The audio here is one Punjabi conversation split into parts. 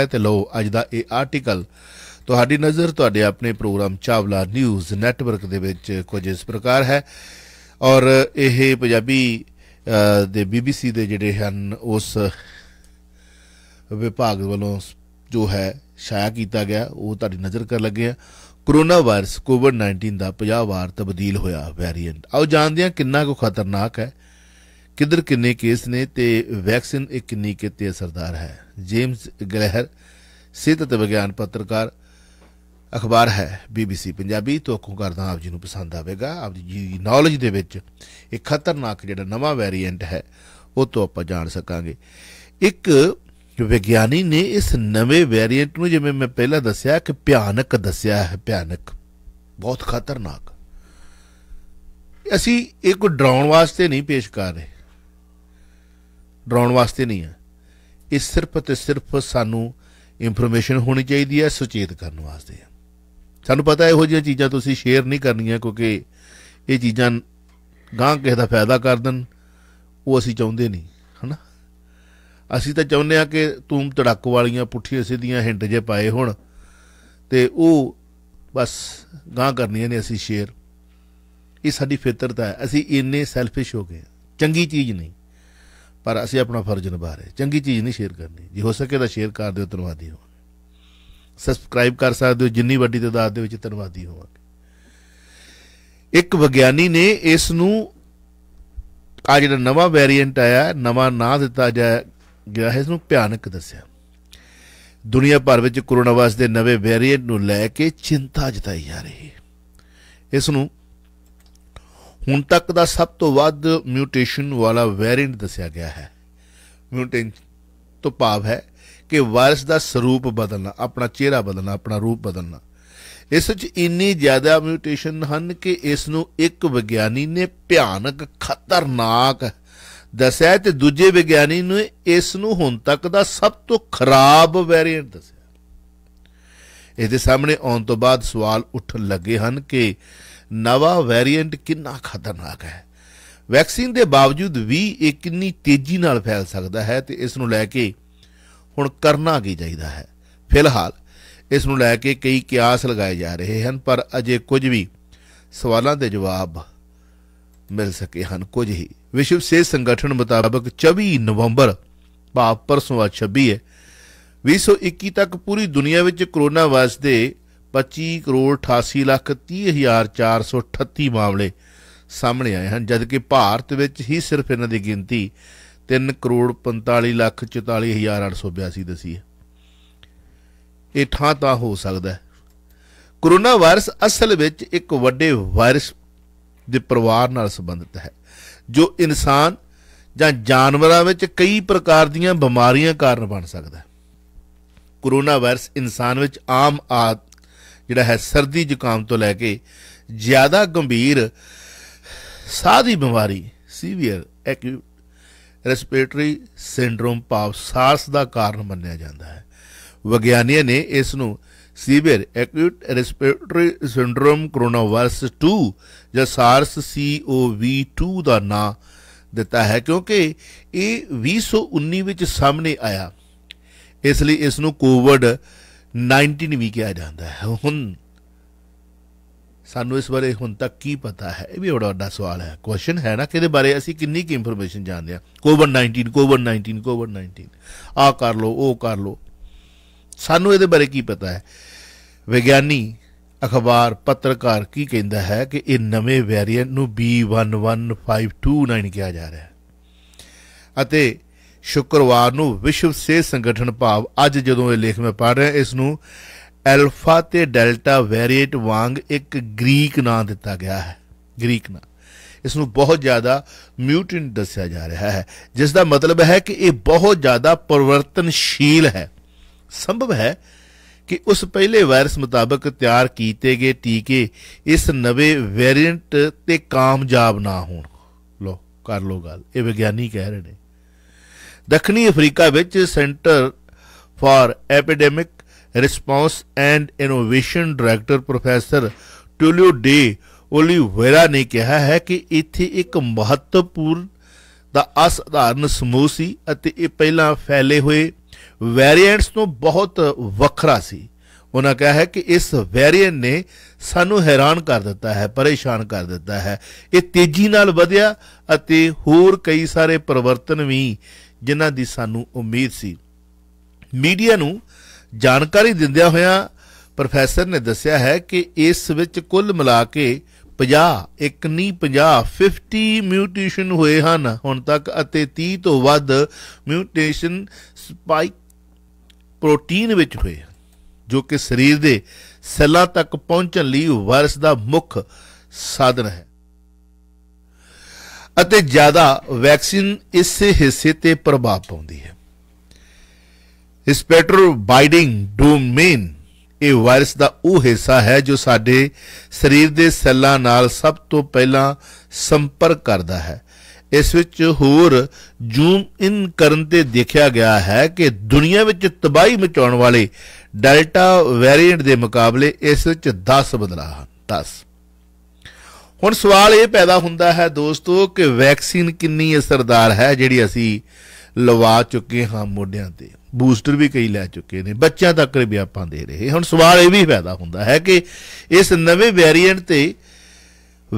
ਹੈ ਤੇ ਲਓ ਅੱਜ ਦਾ ਇਹ ਆਰਟੀਕਲ ਤੁਹਾਡੀ ਨਜ਼ਰ ਤੁਹਾਡੇ ਆਪਣੇ ਪ੍ਰੋਗਰਾਮ ਚਾਵਲਾ ਨਿਊਜ਼ ਨੈਟਵਰਕ ਦੇ ਵਿੱਚ ਕੁਝ ਇਸ ਪ੍ਰਕਾਰ ਹੈ ਔਰ ਇਹ ਪੰਜਾਬੀ ਦੇ ਬੀਬੀਸੀ ਦੇ ਜਿਹੜੇ ਹਨ ਉਸ ਵਿਭਾਗ ਵੱਲੋਂ ਜੋ ਹੈ ਸ਼ਾਇਆ ਕੀਤਾ ਗਿਆ ਉਹ ਤੁਹਾਡੀ ਨਜ਼ਰ ਕਰ ਲੱਗੇ ਆ ਕਰੋਨਾ ਵਾਇਰਸ ਕੋਵਿਡ-19 ਦਾ 50 ਵਾਰ ਤਬਦੀਲ ਹੋਇਆ ਵੈਰੀਐਂਟ ਆਓ ਜਾਣਦੇ ਹਾਂ ਕਿੰਨਾ ਕੁ ਖਤਰਨਾਕ ਹੈ ਕਿਧਰ ਕਿੰਨੇ ਕੇਸ ਨੇ ਤੇ ਵੈਕਸੀਨ ਇੱਕ ਕਿੰਨੀ ਕਿਤੇ ਅਸਰਦਾਰ ਹੈ ਜੇਮਸ ਗਲੇਹਰ ਸਿਹਤ ਤੇ ਵਿਗਿਆਨ ਪੱਤਰਕਾਰ ਅਖਬਾਰ ਹੈ ਬੀਬੀਸੀ ਪੰਜਾਬੀ ਤੋਂ ਕਰਦਾ ਆਪ ਜੀ ਨੂੰ ਪਸੰਦ ਆਵੇਗਾ ਆਪ ਜੀ ਦੀ ਨੌਲੇਜ ਦੇ ਵਿੱਚ ਇੱਕ ਖਤਰਨਾਕ ਜਿਹੜਾ ਨਵਾਂ ਵੈਰੀਐਂਟ ਹੈ ਉਹ ਤੋਂ ਆਪਾਂ ਜਾਣ ਸਕਾਂਗੇ ਇੱਕ ਵਿਗਿਆਨੀ ਨੇ ਇਸ ਨਵੇਂ ਵੈਰੀਐਂਟ ਨੂੰ ਜਿਵੇਂ ਮੈਂ ਪਹਿਲਾਂ ਦੱਸਿਆ ਕਿ ਭਿਆਨਕ ਦੱਸਿਆ ਹੈ ਭਿਆਨਕ ਬਹੁਤ ਖਤਰਨਾਕ ਅਸੀਂ ਇਹ ਕੋ ਡਰਾਉਣ ਵਾਸਤੇ ਨਹੀਂ ਪੇਸ਼ ਕਰ ਰਹੇ ਡਰਾਉਣ ਵਾਸਤੇ ਨਹੀਂ ਹੈ ਇਹ ਸਿਰਫ ਤੇ ਸਿਰਫ ਸਾਨੂੰ ਇਨਫੋਰਮੇਸ਼ਨ ਹੋਣੀ ਚਾਹੀਦੀ ਹੈ ਸੁਚੇਤ ਕਰਨ ਵਾਸਤੇ ਸਾਨੂੰ ਪਤਾ ਇਹੋ ਜਿਹੀਆਂ ਚੀਜ਼ਾਂ ਤੁਸੀਂ ਸ਼ੇਅਰ ਨਹੀਂ ਕਰਨੀਆਂ ਕਿਉਂਕਿ ਇਹ ਚੀਜ਼ਾਂ ਗਾਂ ਕਿਸੇ ਦਾ ਫਾਇਦਾ ਕਰ ਦੇਣ ਉਹ ਅਸੀਂ ਚਾਹੁੰਦੇ ਨਹੀਂ ਹਨਾ ਅਸੀਂ ਤਾਂ ਚਾਹੁੰਦੇ ਆ ਕਿ ਤੂੰ ਤੜਕ ਵਾਲੀਆਂ ਪੁੱਠੀਆਂ ਸਿੱਧੀਆਂ ਹਿੰਟ ਜੇ ਪਾਏ ਹੁਣ ਤੇ ਉਹ ਬਸ ਗਾਂ ਕਰਨੀਆਂ ਨੇ ਅਸੀਂ ਸ਼ੇਅਰ ਇਹ ਸਾਡੀ ਫਿਤਰਤ ਹੈ ਅਸੀਂ ਇੰਨੇ ਸੈਲਫਿਸ਼ ਹੋ ਗਏ ਚੰਗੀ ਚੀਜ਼ ਨਹੀਂ ਪਰ ਅਸੀਂ ਆਪਣਾ ਫਰਜ਼ ਨਿਭਾ ਰਹੇ ਚੰਗੀ ਚੀਜ਼ ਨਹੀਂ ਸ਼ੇਅਰ ਕਰਨੀ ਜੇ ਹੋ ਸਕੇ ਤਾਂ ਸ਼ੇਅਰ ਕਰ ਦਿਓ ਧੰਨਵਾਦੀ ਹੋ ਸਬਸਕ੍ਰਾਈਬ ਕਰ ਸਕਦੇ ਹੋ ਜਿੰਨੀ ਵੱਡੀ ਤਦਾਦ ਦੇ ਵਿੱਚ ਧੰਨਵਾਦੀ ਹੋਵਾਂਗੇ ਇੱਕ ਵਿਗਿਆਨੀ ਨੇ ਇਸ ਨੂੰ ਆ ਜਿਹੜਾ ਨਵਾਂ ਵੇਰੀਐਂਟ ਆਇਆ ਨਵਾਂ ਨਾਂ ਦਿੱਤਾ ਜਾ ਗਿਆ ਹੈ ਇਸ ਨੂੰ ਭਿਆਨਕ ਦੱਸਿਆ ਦੁਨੀਆ ਭਰ ਵਿੱਚ ਕੋਰੋਨਾ ਵਾਇਰਸ ਦੇ ਨਵੇਂ ਵੇਰੀਐਂਟ ਨੂੰ ਲੈ ਕੇ ਚਿੰਤਾ ਜਤਾਈ ਜਾ ਰਹੀ ਹੈ ਇਸ ਨੂੰ ਹੁਣ ਤੱਕ ਦਾ ਸਭ ਤੋਂ ਵੱਧ ਮਿਊਟੇਸ਼ਨ ਵਾਲਾ ਵੇਰੀਐਂਟ ਦੱਸਿਆ ਗਿਆ ਹੈ ਮਿਊਟੇਸ਼ਨ ਤੋਂ ਭਾਵ ਹੈ ਕਿ ਵਾਇਰਸ ਦਾ ਸਰੂਪ ਬਦਲਣਾ ਆਪਣਾ ਚਿਹਰਾ ਬਦਲਣਾ ਆਪਣਾ ਰੂਪ ਬਦਲਣਾ ਇਸ ਵਿੱਚ ਇੰਨੀ ਜ਼ਿਆਦਾ ਮਿਊਟੇਸ਼ਨ ਹਨ ਕਿ ਇਸ ਨੂੰ ਇੱਕ ਵਿਗਿਆਨੀ ਨੇ ਭਿਆਨਕ ਖਤਰਨਾਕ ਦੱਸਿਆ ਤੇ ਦੂਜੇ ਵਿਗਿਆਨੀ ਨੇ ਇਸ ਨੂੰ ਹੁਣ ਤੱਕ ਦਾ ਸਭ ਤੋਂ ਖਰਾਬ ਵੇਰੀਐਂਟ ਦੱਸਿਆ ਇਹਦੇ ਸਾਹਮਣੇ ਆਉਣ ਤੋਂ ਬਾਅਦ ਸਵਾਲ ਉੱਠਣ ਲੱਗੇ ਹਨ ਕਿ ਨਵਾਂ ਵੇਰੀਐਂਟ ਕਿੰਨਾ ਖਤਰਨਾਕ ਹੈ ਵੈਕਸੀਨ ਦੇ ਬਾਵਜੂਦ ਵੀ ਇਹ ਕਿੰਨੀ ਤੇਜ਼ੀ ਨਾਲ ਫੈਲ ਸਕਦਾ ਹੈ ਤੇ ਇਸ ਨੂੰ ਲੈ ਕੇ ਹੁਣ ਕਰਨਾ ਕੀ ਚਾਹੀਦਾ ਹੈ ਫਿਲਹਾਲ ਇਸ ਨੂੰ ਲੈ ਕੇ ਕਈ ਕਿਆਸ ਲਗਾਏ ਜਾ ਰਹੇ ਹਨ ਪਰ ਅਜੇ ਕੁਝ ਵੀ ਸਵਾਲਾਂ ਦੇ ਜਵਾਬ ਮਿਲ ਸਕੇ ਹਨ ਕੁਝ ਹੀ ਵਿਸ਼ਵ ਸਿਹਤ ਸੰਗਠਨ ਮੁਤਾਬਕ 24 ਨਵੰਬਰ ਭਾਵ ਪਰਸੋਂ ਆ 26 ਹੈ 2021 ਤੱਕ ਪੂਰੀ ਦੁਨੀਆ ਵਿੱਚ ਕੋਰੋਨਾ ਵਾਇਰਸ ਦੇ 25 ਕਰੋੜ 88 ਲੱਖ 30 ਹਜ਼ਾਰ 438 ਮਾਮਲੇ ਸਾਹਮਣੇ ਆਏ ਹਨ ਜਦਕਿ ਭਾਰਤ ਵਿੱਚ ਹੀ ਸਿਰਫ ਇਹਨਾਂ ਦੀ ਗਿਣਤੀ 3 ਕਰੋੜ 45 ਲੱਖ 44 ਹਜ਼ਾਰ 882 ਦਸੀ ਹੈ ਇਹ ਥਾਂ ਤਾਂ ਹੋ ਸਕਦਾ ਹੈ ਕਰੋਨਾ ਵਾਇਰਸ ਅਸਲ ਵਿੱਚ ਇੱਕ ਵੱਡੇ ਵਾਇਰਸ ਦੇ ਪਰਿਵਾਰ ਨਾਲ ਸੰਬੰਧਿਤ ਹੈ ਜੋ ਇਨਸਾਨ ਜਾਂ ਜਾਨਵਰਾਂ ਵਿੱਚ ਕਈ ਪ੍ਰਕਾਰ ਦੀਆਂ ਬਿਮਾਰੀਆਂ ਕਾਰਨ ਬਣ ਸਕਦਾ ਹੈ ਕਰੋਨਾ ਵਾਇਰਸ ਇਨਸਾਨ ਵਿੱਚ ਆਮ ਜਿਹੜਾ ਹੈ ਸਰਦੀ ਜ਼ੁਕਾਮ ਤੋਂ ਲੈ ਕੇ ਜ਼ਿਆਦਾ ਗੰਭੀਰ ਸਾਹ ਦੀ ਬਿਮਾਰੀ ਸੀਵੀਅਰ ਐਕਿਊਟ ਰੈਸਪੀਰੇਟਰੀ ਸਿੰਡਰੋਮ ਪਾਵ ਸਾਸ ਦਾ ਕਾਰਨ ਮੰਨਿਆ ਜਾਂਦਾ ਹੈ ਵਿਗਿਆਨੀਆਂ ਨੇ ਇਸ ਨੂੰ severe acute respiratory syndrome corona virus 2 ਜਾਂ SARS CoV-2 ਦਾ ਨਾਮ ਦਿੱਤਾ ਹੈ ਕਿਉਂਕਿ ਇਹ 2019 ਵਿੱਚ ਸਾਹਮਣੇ ਆਇਆ ਇਸ ਲਈ ਇਸ ਨੂੰ ਕੋਵਿਡ 19 ਵੀ ਕਿਹਾ ਜਾਂਦਾ ਹੈ ਹੁਣ ਸਾਨੂੰ ਇਸ ਬਾਰੇ ਹੁਣ ਤੱਕ ਕੀ ਪਤਾ ਹੈ ਇਹ ਵੀ ਬੜਾ ਵੱਡਾ ਸਵਾਲ ਹੈ ਕੁਐਸਚਨ ਹੈ ਨਾ ਕਿਹਦੇ ਬਾਰੇ ਅਸੀਂ ਕਿੰਨੀ ਕੀ ਇਨਫੋਰਮੇਸ਼ਨ ਜਾਣਦੇ ਆ ਕੋਵਿਡ 19 ਕੋਵਿਡ 19 ਕੋਵਿਡ 19 ਆ ਕਰ ਲੋ ਉਹ ਕਰ ਲੋ ਸਾਨੂੰ ਇਹਦੇ ਬਾਰੇ ਕੀ ਪਤਾ ਹੈ ਵਿਗਿਆਨੀ ਅਖਬਾਰ ਪੱਤਰਕਾਰ ਕੀ ਕਹਿੰਦਾ ਹੈ ਕਿ ਇਹ ਨਵੇਂ ਵੇਰੀਐਂਟ ਨੂੰ B11529 ਕਿਹਾ ਜਾ ਰਿਹਾ ਹੈ ਅਤੇ ਸ਼ੁੱਕਰਵਾਰ ਨੂੰ ਵਿਸ਼ਵ ਸਿਹਤ ਸੰਗਠਨ ਭਾਵ ਅੱਜ ਜਦੋਂ ਇਹ ਲੇਖ ਮੈਂ ਪੜ ਰਿਹਾ ਇਸ ਨੂੰ ਅਲਫਾ ਤੇ ਡੈਲਟਾ ਵੇਰੀਏਟ ਵਾਂਗ ਇੱਕ ਗ੍ਰੀਕ ਨਾਂ ਦਿੱਤਾ ਗਿਆ ਹੈ ਗ੍ਰੀਕ ਨਾਂ ਇਸ ਨੂੰ ਬਹੁਤ ਜ਼ਿਆਦਾ ਮਿਊਟੈਂਟ ਦੱਸਿਆ ਜਾ ਰਿਹਾ ਹੈ ਜਿਸ ਦਾ ਮਤਲਬ ਹੈ ਕਿ ਇਹ ਬਹੁਤ ਜ਼ਿਆਦਾ ਪਰਵਰਤਨਸ਼ੀਲ ਹੈ ਸੰਭਵ ਹੈ ਕਿ ਉਸ ਪਹਿਲੇ ਵਾਇਰਸ ਮੁਤਾਬਕ ਤਿਆਰ ਕੀਤੇ ਗਏ ਟੀਕੇ ਇਸ ਨਵੇਂ ਵੇਰੀਐਂਟ ਤੇ ਕਾਮਯਾਬ ਨਾ ਹੋਣ ਲੋ ਕਰ ਲੋ ਗੱਲ ਇਹ ਵਿਗਿਆਨੀ ਕਹਿ ਰਹੇ ਨੇ ਦੱਖਣੀ ਅਫਰੀਕਾ ਵਿੱਚ centre for epidemic response and innovation director professor Tulio de Oliveira ਨੇ ਕਿਹਾ ਹੈ ਕਿ ਇੱਥੇ ਇੱਕ ਮਹੱਤਵਪੂਰਨ ਦਾ ਅਸਧਾਰਨ ਸਮੂਹ ਸੀ ਅਤੇ ਇਹ ਪਹਿਲਾਂ ਫੈਲੇ ਹੋਏ ਵੈਰੀਐਂਟਸ ਤੋਂ ਬਹੁਤ ਵੱਖਰਾ ਸੀ ਉਹਨਾਂ ਕਿਹਾ ਹੈ ਕਿ ਇਸ ਵੈਰੀਐਂਟ ਨੇ ਸਾਨੂੰ ਹੈਰਾਨ ਕਰ ਦਿੱਤਾ ਹੈ ਪਰੇਸ਼ਾਨ ਕਰ ਦਿੱਤਾ ਹੈ ਇਹ ਤੇਜ਼ੀ ਨਾਲ ਵਧਿਆ ਅਤੇ ਹੋਰ ਕਈ ਸਾਰੇ ਪਰਿਵਰਤਨ ਵੀ ਜਿਨ੍ਹਾਂ ਦੀ ਸਾਨੂੰ ਉਮੀਦ ਸੀ ਮੀਡੀਆ ਨੂੰ ਜਾਣਕਾਰੀ ਦਿੰਦਿਆਂ ਹੋਇਆਂ ਪ੍ਰੋਫੈਸਰ ਨੇ ਦੱਸਿਆ ਹੈ ਕਿ ਇਸ ਵਿੱਚ ਕੁੱਲ ਮਿਲਾ ਕੇ 50 ਇੱਕ ਨਹੀਂ 50 50 ਮਿਊਟੇਸ਼ਨ ਹੋਏ ਹਨ ਹੁਣ ਤੱਕ ਅਤੇ 30 ਤੋਂ ਵੱਧ ਮਿਊਟੇਸ਼ਨ ਸਪਾਈਕ ਪ੍ਰੋਟੀਨ ਵਿੱਚ ਹੋਏ ਜੋ ਕਿ ਸਰੀਰ ਦੇ ਸੈੱਲਾਂ ਤੱਕ ਪਹੁੰਚਣ ਲਈ ਵਾਇਰਸ ਦਾ ਮੁੱਖ ਸਾਧਨ ਹੈ ਅਤੇ ਜ਼ਿਆਦਾ ਵੈਕਸੀਨ ਇਸੇ ਹਿੱਸੇ ਤੇ ਪ੍ਰਭਾਵ ਪਾਉਂਦੀ ਹੈ ਸਪੈਟਰ ਬਾਈਡਿੰਗ ਡੋਮੇਨ ਇਹ ਵਾਇਰਸ ਦਾ ਉਹ ਹਿੱਸਾ ਹੈ ਜੋ ਸਾਡੇ ਸਰੀਰ ਦੇ ਸੈੱਲਾਂ ਨਾਲ ਸਭ ਤੋਂ ਪਹਿਲਾਂ ਸੰਪਰਕ ਕਰਦਾ ਹੈ ਇਸ ਵਿੱਚ ਹੋਰ ਜ਼ੂਮ ਇਨ ਕਰਨ ਤੇ ਦੇਖਿਆ ਗਿਆ ਹੈ ਕਿ ਦੁਨੀਆ ਵਿੱਚ ਤਬਾਹੀ ਮਚਾਉਣ ਵਾਲੇ ਡੈਲਟਾ ਵੇਰੀਐਂਟ ਦੇ ਮੁਕਾਬਲੇ ਇਸ ਵਿੱਚ 10 ਬਦਲਾਅ ਹਨ 10 ਹੁਣ ਸਵਾਲ ਇਹ ਪੈਦਾ ਹੁੰਦਾ ਹੈ ਦੋਸਤੋ ਕਿ ਵੈਕਸੀਨ ਕਿੰਨੀ ਅਸਰਦਾਰ ਹੈ ਜਿਹੜੀ ਅਸੀਂ ਲਵਾ ਚੁੱਕੇ ਹਾਂ ਮੋਢਿਆਂ ਤੇ ਬੂਸਟਰ ਵੀ ਕਈ ਲੈ ਚੁੱਕੇ ਨੇ ਬੱਚਿਆਂ ਤੱਕ ਵੀ ਆਪਾਂ ਦੇ ਰਹੇ ਹੁਣ ਸਵਾਲ ਇਹ ਵੀ ਪੈਦਾ ਹੁੰਦਾ ਹੈ ਕਿ ਇਸ ਨਵੇਂ ਵੇਰੀਐਂਟ ਤੇ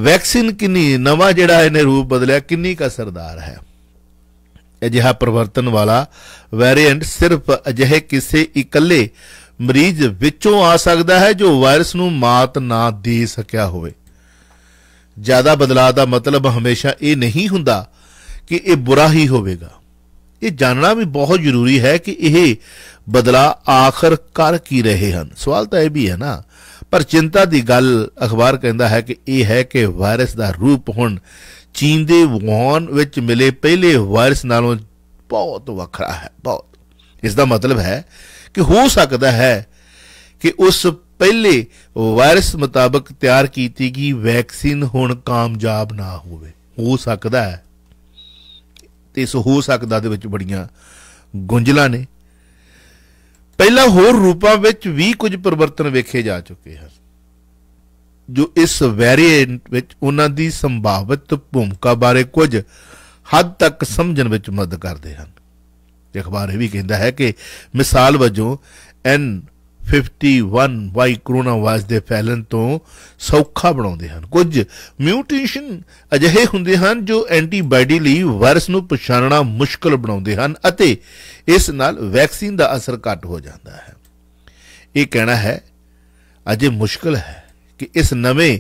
ਵੈਕਸੀਨ ਕਿੰਨੀ ਨਵਾਂ ਜਿਹੜਾ ਇਹਨੇ ਰੂਪ ਬਦਲਿਆ ਕਿੰਨੀ ਕਸਰਦਾਰ ਹੈ ਅਜਿਹਾ ਪਰਵਰਤਨ ਵਾਲਾ ਵੇਰੀਐਂਟ ਸਿਰਫ ਅਜਿਹੇ ਕਿਸੇ ਇਕੱਲੇ ਮਰੀਜ਼ ਵਿੱਚੋਂ ਆ ਸਕਦਾ ਹੈ ਜੋ ਵਾਇਰਸ ਨੂੰ ਮਾਤ ਨਾ ਦੇ ਸਕਿਆ ਹੋਵੇ ਜ਼ਿਆਦਾ ਬਦਲਾਅ ਦਾ ਮਤਲਬ ਹਮੇਸ਼ਾ ਇਹ ਨਹੀਂ ਹੁੰਦਾ ਕਿ ਇਹ ਬੁਰਾ ਹੀ ਹੋਵੇਗਾ ਇਹ ਜਾਣਨਾ ਵੀ ਬਹੁਤ ਜ਼ਰੂਰੀ ਹੈ ਕਿ ਇਹ ਬਦਲਾਅ ਆਖਰ ਕਰ ਕੀ ਰਹੇ ਹਨ ਸਵਾਲ ਤਾਂ ਇਹ ਵੀ ਹੈ ਨਾ ਪਰ ਚਿੰਤਾ ਦੀ ਗੱਲ ਅਖਬਾਰ ਕਹਿੰਦਾ ਹੈ ਕਿ ਇਹ ਹੈ ਕਿ ਵਾਇਰਸ ਦਾ ਰੂਪ ਹੁਣ ਚੀਨ ਦੇ ਵੂਹਾਨ ਵਿੱਚ ਮਿਲੇ ਪਹਿਲੇ ਵਾਇਰਸ ਨਾਲੋਂ ਬਹੁਤ ਵੱਖਰਾ ਹੈ ਬਹੁਤ ਇਸ ਦਾ ਮਤਲਬ ਹੈ ਕਿ ਹੋ ਸਕਦਾ ਹੈ ਕਿ ਉਸ ਪਹਿਲੇ ਵਾਇਰਸ ਮੁਤਾਬਕ ਤਿਆਰ ਕੀਤੀ ਗਈ ਵੈਕਸੀਨ ਹੁਣ ਕਾਮਯਾਬ ਨਾ ਹੋਵੇ ਹੋ ਸਕਦਾ ਹੈ ਤੇ ਇਸ ਹੋ ਸਕਦਾ ਦੇ ਵਿੱਚ ਬੜੀਆਂ ਗੁੰਝਲਾਂ ਨੇ ਪਹਿਲਾਂ ਹੋਰ ਰੂਪਾਂ ਵਿੱਚ ਵੀ ਕੁਝ ਪਰਿਵਰਤਨ ਵੇਖੇ ਜਾ ਚੁੱਕੇ ਹਨ ਜੋ ਇਸ ਵੈਰੀਐਂਟ ਵਿੱਚ ਉਹਨਾਂ ਦੀ ਸੰਭਾਵਿਤ ਭੂਮਿਕਾ ਬਾਰੇ ਕੁਝ ਹੱਦ ਤੱਕ ਸਮਝਣ ਵਿੱਚ ਮਦਦ ਕਰਦੇ ਹਨ ਇਹ ਅਖਬਾਰ ਇਹ ਵੀ ਕਹਿੰਦਾ ਹੈ ਕਿ ਮਿਸਾਲ ਵਜੋਂ ਐਨ 51 ਵਾਈ ਕਰੋਨਾ ਵਾਇਰਸ ਦੇ ਫੈਲਣ ਤੋਂ ਸੌਖਾ ਬਣਾਉਂਦੇ ਹਨ ਕੁਝ ਮਿਊਟੇਸ਼ਨ ਅਜਿਹੇ ਹੁੰਦੇ ਹਨ ਜੋ ਐਂਟੀਬਾਡੀ ਲਈ ਵਾਇਰਸ ਨੂੰ ਪਛਾਣਨਾ ਮੁਸ਼ਕਲ ਬਣਾਉਂਦੇ ਹਨ ਅਤੇ ਇਸ ਨਾਲ ਵੈਕਸੀਨ ਦਾ ਅਸਰ ਘੱਟ ਹੋ ਜਾਂਦਾ ਹੈ ਇਹ ਕਹਿਣਾ ਹੈ ਅਜੇ ਮੁਸ਼ਕਲ ਹੈ ਕਿ ਇਸ ਨਵੇਂ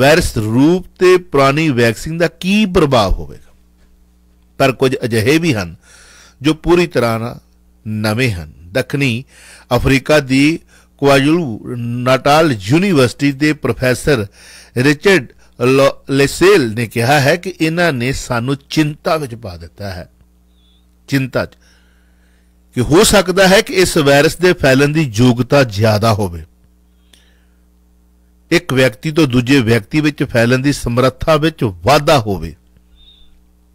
ਵਾਇਰਸ ਰੂਪ ਤੇ ਪੁਰਾਣੀ ਵੈਕਸੀਨ ਦਾ ਕੀ ਪ੍ਰਭਾਵ ਹੋਵੇਗਾ ਪਰ ਕੁਝ ਅਜਿਹੇ ਵੀ ਹਨ ਜੋ ਪੂਰੀ ਤਰ੍ਹਾਂ ਨਵੇਂ ਹਨ ਦੱਖਣੀ ਅਫਰੀਕਾ ਦੀ ਕੁਆਜੂਲੂ ਨਾਟਾਲ ਯੂਨੀਵਰਸਿਟੀ ਦੇ ਪ੍ਰੋਫੈਸਰ ਰਿਚਰਡ ਲੇਸੇਲ ਨੇ ਕਿਹਾ ਹੈ ਕਿ ਇਹਨਾਂ ਨੇ ਸਾਨੂੰ ਚਿੰਤਾ ਵਿੱਚ ਪਾ ਦਿੱਤਾ ਹੈ ਚਿੰਤਾ ਕਿ ਹੋ ਸਕਦਾ ਹੈ ਕਿ ਇਸ ਵਾਇਰਸ ਦੇ ਫੈਲਣ ਦੀ ਯੋਗਤਾ ਜ਼ਿਆਦਾ ਹੋਵੇ ਇੱਕ ਵਿਅਕਤੀ ਤੋਂ ਦੂਜੇ ਵਿਅਕਤੀ ਵਿੱਚ ਫੈਲਣ ਦੀ ਸਮਰੱਥਾ ਵਿੱਚ ਵਾਧਾ ਹੋਵੇ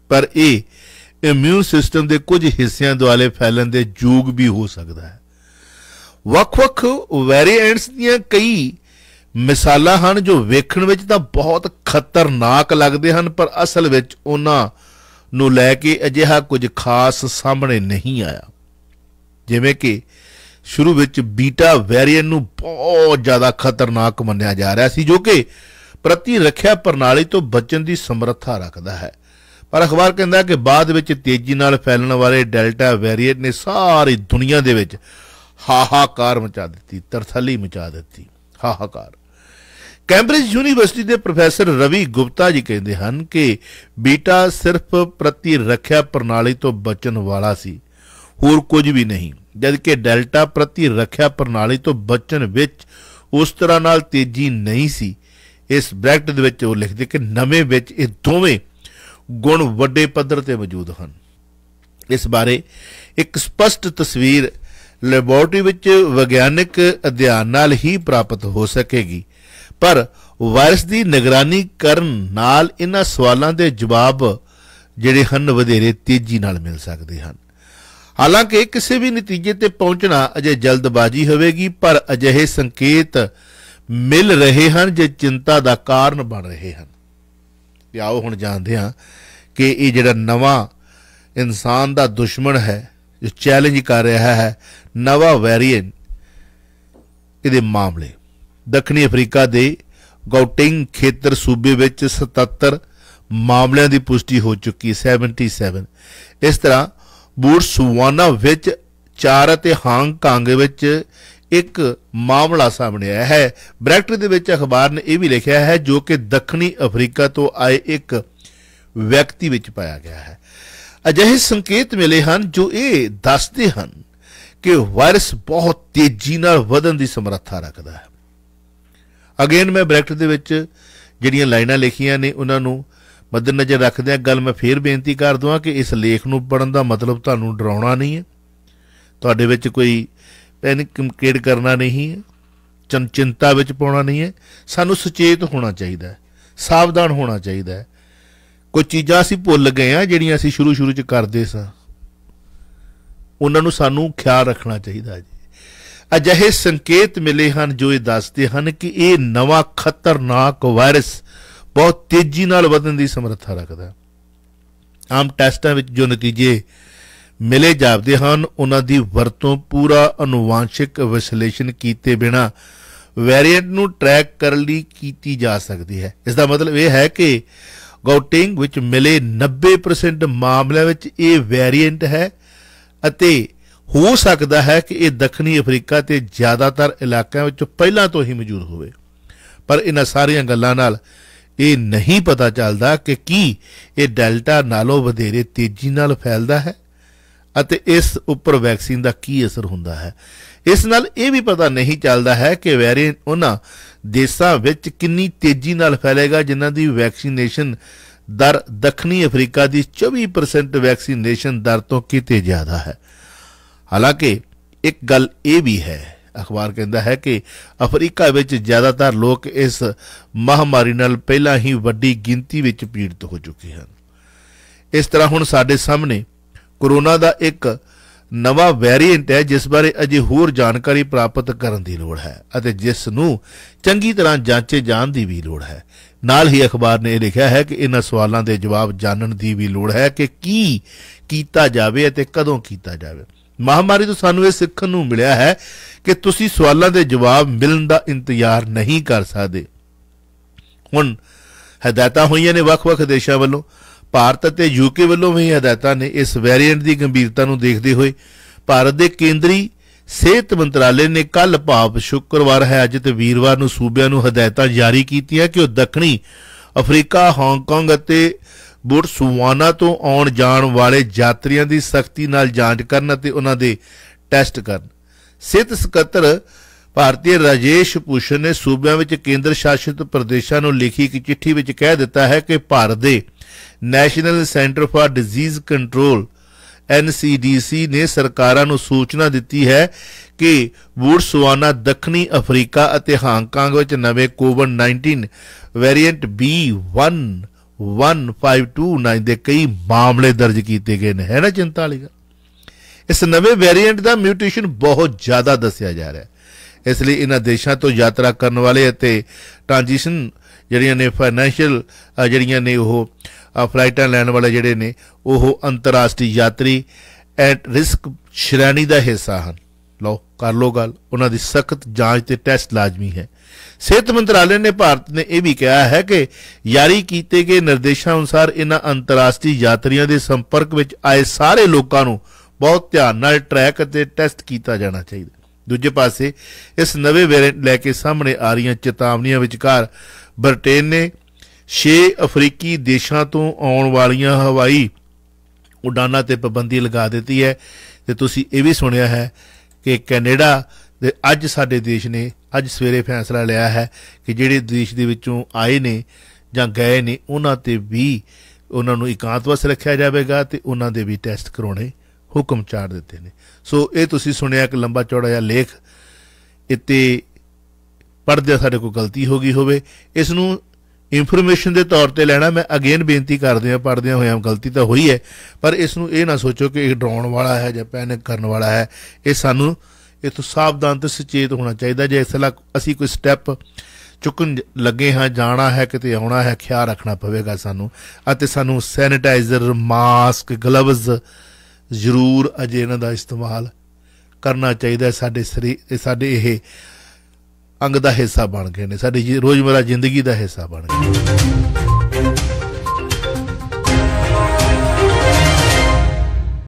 ਪਰ ਇਹ ਇਮਿਊਨ ਸਿਸਟਮ ਦੇ ਕੁਝ ਹਿੱਸਿਆਂ ਦੁਆਲੇ ਫੈਲਣ ਦੇ ਜੋਗ ਵੀ ਹੋ ਸਕਦਾ ਹੈ ਵੱਖ-ਵੱਖ ਵੈਰੀਐਂਟਸ ਦੀਆਂ ਕਈ ਮਿਸਾਲਾਂ ਹਨ ਜੋ ਵੇਖਣ ਵਿੱਚ ਤਾਂ ਬਹੁਤ ਖਤਰਨਾਕ ਲੱਗਦੇ ਹਨ ਪਰ ਅਸਲ ਵਿੱਚ ਉਹਨਾਂ ਨੂੰ ਲੈ ਕੇ ਅਜਿਹਾ ਕੁਝ ਖਾਸ ਸਾਹਮਣੇ ਨਹੀਂ ਆਇਆ ਜਿਵੇਂ ਕਿ ਸ਼ੁਰੂ ਵਿੱਚ ਬੀਟਾ ਵੈਰੀਐਂਟ ਨੂੰ ਬਹੁਤ ਜ਼ਿਆਦਾ ਖਤਰਨਾਕ ਮੰਨਿਆ ਜਾ ਰਿਹਾ ਸੀ ਜੋ ਕਿ ਪ੍ਰਤੀ ਰੱਖਿਆ ਪ੍ਰਣਾਲੀ ਤੋਂ ਬਚਣ ਦੀ ਸਮਰੱਥਾ ਰੱਖਦਾ ਹੈ ਪਰ ਅਖਬਾਰ ਕਹਿੰਦਾ ਕਿ ਬਾਅਦ ਵਿੱਚ ਤੇਜ਼ੀ ਨਾਲ ਫੈਲਣ ਵਾਲੇ ਡੈਲਟਾ ਵੇਰੀਏਂਟ ਨੇ ਸਾਰੀ ਦੁਨੀਆ ਦੇ ਵਿੱਚ ਹਾਹਾਕਾਰ ਮਚਾ ਦਿੱਤੀ ਤਰਥਲੀ ਮਚਾ ਦਿੱਤੀ ਹਾਹਾਕਾਰ ਕੈਂਬਰਿਜ ਯੂਨੀਵਰਸਿਟੀ ਦੇ ਪ੍ਰੋਫੈਸਰ ਰਵੀ ਗੁਪਤਾ ਜੀ ਕਹਿੰਦੇ ਹਨ ਕਿ ਬੀਟਾ ਸਿਰਫ ਪ੍ਰਤੀ ਰੱਖਿਆ ਪ੍ਰਣਾਲੀ ਤੋਂ ਬਚਣ ਵਾਲਾ ਸੀ ਹੋਰ ਕੁਝ ਵੀ ਨਹੀਂ ਜਦਕਿ ਡੈਲਟਾ ਪ੍ਰਤੀ ਰੱਖਿਆ ਪ੍ਰਣਾਲੀ ਤੋਂ ਬਚਣ ਵਿੱਚ ਉਸ ਤਰ੍ਹਾਂ ਨਾਲ ਤੇਜ਼ੀ ਨਹੀਂ ਸੀ ਇਸ ਬ੍ਰੈਕਟ ਦੇ ਵਿੱਚ ਉਹ ਲਿਖਦੇ ਕਿ ਨਵੇਂ ਵਿੱਚ ਇਹ ਦੋਵੇਂ ਗੁਣ ਵੱਡੇ ਪੱਧਰ ਤੇ ਮੌਜੂਦ ਹਨ ਇਸ ਬਾਰੇ ਇੱਕ ਸਪਸ਼ਟ ਤਸਵੀਰ ਲੈਬੋਰਟਰੀ ਵਿੱਚ ਵਿਗਿਆਨਕ ਅਧਿਐਨ ਨਾਲ ਹੀ ਪ੍ਰਾਪਤ ਹੋ ਸਕੇਗੀ ਪਰ ਵਾਇਰਸ ਦੀ ਨਿਗਰਾਨੀ ਕਰਨ ਨਾਲ ਇਹਨਾਂ ਸਵਾਲਾਂ ਦੇ ਜਵਾਬ ਜਿਹੜੇ ਹਨ ਵਧੇਰੇ ਤੇਜ਼ੀ ਨਾਲ ਮਿਲ ਸਕਦੇ ਹਨ ਹਾਲਾਂਕਿ ਕਿਸੇ ਵੀ ਨਤੀਜੇ ਤੇ ਪਹੁੰਚਣਾ ਅਜੇ ਜਲਦਬਾਜ਼ੀ ਹੋਵੇਗੀ ਪਰ ਅਜਿਹੇ ਸੰਕੇਤ ਮਿਲ ਰਹੇ ਹਨ ਜੇ ਚਿੰਤਾ ਦਾ ਕਾਰਨ ਬਣ ਰਹੇ ਹਨ ਤੇ ਆਓ ਹੁਣ ਜਾਣਦੇ ਹਾਂ ਕਿ ਇਹ ਜਿਹੜਾ ਨਵਾਂ ਇਨਸਾਨ ਦਾ ਦੁਸ਼ਮਣ ਹੈ ਜੋ ਚੈਲੰਜ ਕਰ ਰਿਹਾ ਹੈ ਨਵਾਂ ਵੈਰੀਐਂਟ ਇਹਦੇ ਮਾਮਲੇ ਦੱਖਣੀ ਅਫਰੀਕਾ ਦੇ ਗੌਟਿੰਗ ਖੇਤਰ ਸੂਬੇ ਵਿੱਚ 77 ਮਾਮਲਿਆਂ ਦੀ ਪੁਸ਼ਟੀ ਹੋ ਚੁੱਕੀ 77 ਇਸ ਤਰ੍ਹਾਂ ਬੂਰਸਵਾਨਾ ਵਿੱਚ 4 ਅਤੇ ਹਾਂਗਕਾਂਗ ਵਿੱਚ ਇੱਕ ਮਾਮਲਾ ਸਾਹਮਣੇ ਆਇਆ ਹੈ ਬ੍ਰੈਕਟ ਦੇ ਵਿੱਚ ਅਖਬਾਰ ਨੇ ਇਹ ਵੀ ਲਿਖਿਆ ਹੈ ਜੋ ਕਿ ਦੱਖਣੀ ਅਫਰੀਕਾ ਤੋਂ ਆਏ ਇੱਕ ਵਿਅਕਤੀ ਵਿੱਚ ਪਾਇਆ ਗਿਆ ਹੈ ਅਜਿਹੇ ਸੰਕੇਤ ਮਿਲੇ ਹਨ ਜੋ ਇਹ ਦੱਸਦੇ ਹਨ ਕਿ ਵਾਇਰਸ ਬਹੁਤ ਤੇਜ਼ੀ ਨਾਲ ਵਧਣ ਦੀ ਸਮਰੱਥਾ ਰੱਖਦਾ ਹੈ ਅਗੇਨ ਮੈਂ ਬ੍ਰੈਕਟ ਦੇ ਵਿੱਚ ਜਿਹੜੀਆਂ ਲਾਈਨਾਂ ਲਿਖੀਆਂ ਨੇ ਉਹਨਾਂ ਨੂੰ ਰੱਖਦੇ ਆ ਗੱਲ ਮੈਂ ਫੇਰ ਬੇਨਤੀ ਕਰ ਦਵਾਂ ਕਿ ਇਸ ਲੇਖ ਨੂੰ ਪੜਨ ਦਾ ਮਤਲਬ ਤੁਹਾਨੂੰ ਡਰਾਉਣਾ ਨਹੀਂ ਹੈ ਤੁਹਾਡੇ ਵਿੱਚ ਕੋਈ ਪੈਨਿਕ ਕਮਕੇਡ ਕਰਨਾ ਨਹੀਂ ਹੈ ਚਿੰਤਾ ਵਿੱਚ ਪਾਉਣਾ ਨਹੀਂ ਹੈ ਸਾਨੂੰ ਸੁਚੇਤ ਹੋਣਾ ਚਾਹੀਦਾ ਹੈ ਸਾਵਧਾਨ ਹੋਣਾ ਚਾਹੀਦਾ ਹੈ ਕੋਈ ਚੀਜ਼ਾਂ ਅਸੀਂ ਭੁੱਲ ਗਏ ਆ ਜਿਹੜੀਆਂ ਅਸੀਂ ਸ਼ੁਰੂ ਸ਼ੁਰੂ ਚ ਕਰਦੇ ਸਾਂ ਉਹਨਾਂ ਨੂੰ ਸਾਨੂੰ ਖਿਆਲ ਰੱਖਣਾ ਚਾਹੀਦਾ ਹੈ ਅਜਿਹੇ ਸੰਕੇਤ ਮਿਲੇ ਹਨ ਜੋ ਇਹ ਦੱਸਦੇ ਹਨ ਕਿ ਇਹ ਨਵਾਂ ਖਤਰਨਾਕ ਵਾਇਰਸ ਬਹੁਤ ਤੇਜ਼ੀ ਨਾਲ ਵਧਣ ਦੀ ਸਮਰੱਥਾ ਰੱਖਦਾ ਹੈ ਆਮ ਟੈਸਟਾਂ ਵਿੱਚ ਜੋ ਨਤੀਜੇ ਮਿਲੇ ਜਾਪਦੇ ਹਨ ਉਹਨਾਂ ਦੀ ਵਰਤੋਂ ਪੂਰਾ ਅਨੁਵਾਂਸ਼ਿਕ ਵਿਸ਼ਲੇਸ਼ਣ ਕੀਤੇ ਬਿਨਾ ਵੇਰੀਐਂਟ ਨੂੰ ਟਰੈਕ ਕਰਨ ਲਈ ਕੀਤੀ ਜਾ ਸਕਦੀ ਹੈ ਇਸ ਦਾ ਮਤਲਬ ਇਹ ਹੈ ਕਿ ਗਾਉਟਿੰਗ ਵਿੱਚ ਮਿਲੇ 90% ਮਾਮਲਿਆਂ ਵਿੱਚ ਇਹ ਵੇਰੀਐਂਟ ਹੈ ਅਤੇ ਹੋ ਸਕਦਾ ਹੈ ਕਿ ਇਹ ਦੱਖਣੀ ਅਫਰੀਕਾ ਤੇ ਜ਼ਿਆਦਾਤਰ ਇਲਾਕਿਆਂ ਵਿੱਚ ਪਹਿਲਾਂ ਤੋਂ ਹੀ ਮੌਜੂਦ ਹੋਵੇ ਪਰ ਇਹਨਾਂ ਸਾਰੀਆਂ ਗੱਲਾਂ ਨਾਲ ਇਹ ਨਹੀਂ ਪਤਾ ਚੱਲਦਾ ਕਿ ਕੀ ਇਹ ਡੈਲਟਾ ਨਾਲੋਂ ਵਧੇਰੇ ਤੇਜ਼ੀ ਨਾਲ ਫੈਲਦਾ ਹੈ ਅਤੇ ਇਸ ਉੱਪਰ ਵੈਕਸੀਨ ਦਾ ਕੀ ਅਸਰ ਹੁੰਦਾ ਹੈ ਇਸ ਨਾਲ ਇਹ ਵੀ ਪਤਾ ਨਹੀਂ ਚੱਲਦਾ ਹੈ ਕਿ ਵੈਰੀਐਂਟ ਉਹਨਾਂ ਦੇਸ਼ਾਂ ਵਿੱਚ ਕਿੰਨੀ ਤੇਜ਼ੀ ਨਾਲ ਫੈਲੇਗਾ ਜਿਨ੍ਹਾਂ ਦੀ ਵੈਕਸੀਨੇਸ਼ਨ ਦਰ ਦੱਖਣੀ ਅਫਰੀਕਾ ਦੀ 24% ਵੈਕਸੀਨੇਸ਼ਨ ਦਰ ਤੋਂ ਕਿਤੇ ਜ਼ਿਆਦਾ ਹੈ ਹਾਲਾਂਕਿ ਇੱਕ ਗੱਲ ਇਹ ਵੀ ਹੈ ਅਖਬਾਰ ਕਹਿੰਦਾ ਹੈ ਕਿ ਅਫਰੀਕਾ ਵਿੱਚ ਜ਼ਿਆਦਾਤਰ ਲੋਕ ਇਸ ਮਹਾਮਾਰੀ ਨਾਲ ਪਹਿਲਾਂ ਹੀ ਵੱਡੀ ਗਿਣਤੀ ਵਿੱਚ ਪੀੜਤ ਹੋ ਚੁੱਕੇ ਹਨ ਇਸ ਤਰ੍ਹਾਂ ਹੁਣ ਸਾਡੇ ਸਾਹਮਣੇ ਕੋਰੋਨਾ ਦਾ ਇੱਕ ਨਵਾਂ ਵੈਰੀਐਂਟ ਹੈ ਜਿਸ ਬਾਰੇ ਅਜੇ ਹੋਰ ਜਾਣਕਾਰੀ ਪ੍ਰਾਪਤ ਕਰਨ ਦੀ ਲੋੜ ਹੈ ਅਤੇ ਜਿਸ ਨੂੰ ਚੰਗੀ ਤਰ੍ਹਾਂ ਜਾਂਚੇ ਜਾਣ ਦੀ ਵੀ ਲੋੜ ਹੈ ਨਾਲ ਹੀ ਅਖਬਾਰ ਨੇ ਇਹ ਲਿਖਿਆ ਹੈ ਕਿ ਇਹਨਾਂ ਸਵਾਲਾਂ ਦੇ ਜਵਾਬ ਜਾਣਨ ਦੀ ਵੀ ਲੋੜ ਹੈ ਕਿ ਕੀ ਕੀਤਾ ਜਾਵੇ ਅਤੇ ਕਦੋਂ ਕੀਤਾ ਜਾਵੇ ਮਹਾਮਾਰੀ ਤੋਂ ਸਾਨੂੰ ਇਹ ਸਿੱਖਣ ਨੂੰ ਮਿਲਿਆ ਹੈ ਕਿ ਤੁਸੀਂ ਸਵਾਲਾਂ ਦੇ ਜਵਾਬ ਮਿਲਣ ਦਾ ਇੰਤਜ਼ਾਰ ਨਹੀਂ ਕਰ ਸਕਦੇ ਹੁਣ ਹਦਾਇਤਾਂ ਹੋਈਆਂ ਨੇ ਵੱਖ-ਵੱਖ ਦੇਸ਼ਾਂ ਵੱਲੋਂ ਭਾਰਤ ਅਤੇ ਯੂਕੇ ਵੱਲੋਂ ਵੀ ਹਦਾਇਤਾਂ ਨੇ ਇਸ ਵੈਰੀਐਂਟ ਦੀ ਗੰਭੀਰਤਾ ਨੂੰ ਦੇਖਦੇ ਹੋਏ ਭਾਰਤ ਦੇ ਕੇਂਦਰੀ ਸਿਹਤ ਮੰਤਰਾਲੇ ਨੇ ਕੱਲ ਭਾਵ ਸ਼ੁੱਕਰਵਾਰ ਹੈ ਅੱਜ ਤੇ ਵੀਰਵਾਰ ਨੂੰ ਸੂਬਿਆਂ ਨੂੰ ਹਦਾਇਤਾਂ ਜਾਰੀ ਕੀਤੀਆਂ ਕਿ ਉਹ ਦੱਖਣੀ ਅਫਰੀਕਾ ਹਾਂਗਕਾਂਗ ਅਤੇ ਬੋਟਸਵਾਨਾ ਤੋਂ ਆਉਣ ਜਾਣ ਵਾਲੇ ਯਾਤਰੀਆਂ ਦੀ ਸਖਤੀ ਨਾਲ ਜਾਂਚ ਕਰਨ ਅਤੇ ਉਹਨਾਂ ਦੇ ਟੈਸਟ ਕਰਨ ਸਿਹਤ ਸਕੱਤਰ ਭਾਰਤੀ ਰਾਜੇਸ਼ ਪੂਸ਼ਨ ਨੇ ਸੂਬਿਆਂ ਵਿੱਚ ਕੇਂਦਰ ਸ਼ਾਸਿਤ ਪ੍ਰਦੇਸ਼ਾਂ ਨੂੰ ਲਿਖੀ ਇੱਕ ਚਿੱਠੀ ਵਿੱਚ ਕਹਿ ਦਿੱਤਾ ਹੈ ਕਿ ਭਾਰਤ ਦੇ national centre for disease control NCDC ਨੇ ਸਰਕਾਰਾਂ ਨੂੰ ਸੂਚਨਾ ਦਿੱਤੀ ਹੈ ਕਿ ਬੋਟਸਵਾਨਾ ਦੱਖਣੀ ਅਫਰੀਕਾ ਅਤੇ ਹਾਂਗਕਾਂਗ ਵਿੱਚ ਨਵੇਂ ਕੋਵਿਡ-19 ਵੇਰੀਐਂਟ B1 1529 ਦੇ ਕਈ ਮਾਮਲੇ ਦਰਜ ਕੀਤੇ ਗਏ ਨੇ ਹੈ ਨਾ ਚਿੰਤਾ ਵਾਲੀ ਗੱਲ ਇਸ ਨਵੇਂ ਵੇਰੀਐਂਟ ਦਾ ਮਿਊਟੇਸ਼ਨ ਬਹੁਤ ਜ਼ਿਆਦਾ ਦੱਸਿਆ ਜਾ ਰਿਹਾ ਹੈ ਇਸ ਲਈ ਇਹਨਾਂ ਦੇਸ਼ਾਂ ਤੋਂ ਯਾਤਰਾ ਕਰਨ ਵਾਲੇ ਅਤੇ ਟ੍ਰਾਂਜੀਸ਼ਨ ਜਿਹੜੀਆਂ ਨੇ ਫਾਈਨੈਂਸ਼ੀਅਲ ਜਿਹੜੀਆਂ ਨੇ ਉਹ ਫਲਾਈਟਾਂ ਲੈਣ ਵਾਲੇ ਜਿਹੜੇ ਨੇ ਉਹ ਅੰਤਰਰਾਸ਼ਟਰੀ ਯਾਤਰੀ ਐਟ ਰਿਸਕ ਸ਼੍ਰੇਣੀ ਦਾ ਹਿੱਸਾ ਹਨ ਲਓ ਕਰ ਲੋ ਗੱਲ ਉਹਨਾਂ ਦੀ ਸਖਤ ਜਾਂਚ ਤੇ ਟੈਸਟ ਲਾਜ਼ਮੀ ਹੈ ਸਿਹਤ ਮੰਤਰਾਲੇ ਨੇ ਭਾਰਤ ਨੇ ਇਹ ਵੀ ਕਿਹਾ ਹੈ ਕਿ ਯਾਰੀ ਕੀਤੇ ਗਏ ਨਿਰਦੇਸ਼ਾਂ ਅਨੁਸਾਰ ਇਹਨਾਂ ਅੰਤਰਰਾਸ਼ਟਰੀ ਯਾਤਰੀਆਂ ਦੇ ਸੰਪਰਕ ਵਿੱਚ ਆਏ ਸਾਰੇ ਲੋਕਾਂ ਨੂੰ ਬਹੁਤ ਧਿਆਨ ਨਾਲ ਟਰੈਕ ਅਤੇ ਟੈਸਟ ਕੀਤਾ ਜਾਣਾ ਚਾਹੀਦਾ ਦੂਜੇ ਪਾਸੇ ਇਸ ਨਵੇਂ ਵੇਰੀਐਂਟ ਲੈ ਕੇ ਸਾਹਮਣੇ ਆ ਰਹੀਆਂ ਚੇਤਾਵਨੀਆਂ ਵਿਚਕਾਰ ਬ੍ਰਿਟੇਨ ਨੇ 6 ਅਫਰੀਕੀ ਦੇਸ਼ਾਂ ਤੋਂ ਆਉਣ ਵਾਲੀਆਂ ਹਵਾਈ ਉਡਾਨਾਂ ਤੇ ਪਾਬੰਦੀ ਲਗਾ ਦਿੱਤੀ ਹੈ ਤੇ ਤੁਸੀਂ ਇਹ ਵੀ ਸੁਣਿਆ ਹੈ ਕਿ ਕੈਨੇਡਾ ਦੇ ਅੱਜ ਸਾਡੇ ਦੇਸ਼ ਨੇ ਅੱਜ ਸਵੇਰੇ ਫੈਸਲਾ ਲਿਆ ਹੈ ਕਿ ਜਿਹੜੇ ਦੇਸ਼ ਦੇ ਵਿੱਚੋਂ ਆਏ ਨੇ ਜਾਂ ਗਏ ਨੇ ਉਹਨਾਂ ਤੇ ਵੀ ਉਹਨਾਂ ਨੂੰ ਇਕਾਂਤਵਾਸ ਰੱਖਿਆ ਜਾਵੇਗਾ ਤੇ ਉਹਨਾਂ ਦੇ ਵੀ ਟੈਸਟ ਕਰਾਉਣੇ ਹੁਕਮ ਚਾਰ ਦਿੱਤੇ ਨੇ ਸੋ ਇਹ ਤੁਸੀਂ ਸੁਣਿਆ ਇੱਕ ਲੰਬਾ ਚੌੜਾ ਜਿਹਾ ਲੇਖ ਇੱਤੇ ਪੜਦੇ ਸਾਡੇ ਕੋਲ ਗਲਤੀ ਹੋ ਗਈ ਹੋਵੇ ਇਸ ਨੂੰ ਇਨਫੋਰਮੇਸ਼ਨ ਦੇ ਤੌਰ ਤੇ ਲੈਣਾ ਮੈਂ ਅਗੇਨ ਬੇਨਤੀ ਕਰਦੇ ਆ ਪੜਦੇ ਹੋਏ ਆ ਗਲਤੀ ਤਾਂ ਹੋਈ ਹੈ ਪਰ ਇਸ ਨੂੰ ਇਹ ਨਾ ਸੋਚੋ ਕਿ ਇਹ ਡਰਾਉਣ ਵਾਲਾ ਹੈ ਜਾਂ ਪੈਨਿਕ ਕਰਨ ਵਾਲਾ ਹੈ ਇਹ ਸਾਨੂੰ ਇਹ ਤੋਂ ਸਾਵਧਾਨ ਤੇ ਸੁਚੇਤ ਹੋਣਾ ਚਾਹੀਦਾ ਜੇ ਇਸ ਲਈ ਅਸੀਂ ਕੋਈ ਸਟੈਪ ਚੁੱਕਣ ਲੱਗੇ ਹਾਂ ਜਾਣਾ ਹੈ ਕਿਤੇ ਆਉਣਾ ਹੈ ਖਿਆਲ ਰੱਖਣਾ ਪਵੇਗਾ ਸਾਨੂੰ ਅਤੇ ਸਾਨੂੰ ਸੈਨੀਟਾਈਜ਼ਰ ਮਾਸਕ ਗਲਵਜ਼ ਜ਼ਰੂਰ ਅਜੇ ਇਹਨਾਂ ਦਾ ਇਸਤੇਮਾਲ ਕਰਨਾ ਚਾਹੀਦਾ ਸਾਡੇ ਸਰੀਰ ਸਾਡੇ ਇਹ ਅੰਗ ਦਾ ਹਿੱਸਾ ਬਣ ਗਏ ਨੇ ਸਾਡੀ ਰੋਜ਼ਮਰਾ ਜ਼ਿੰਦਗੀ ਦਾ ਹਿੱਸਾ ਬਣ ਗਏ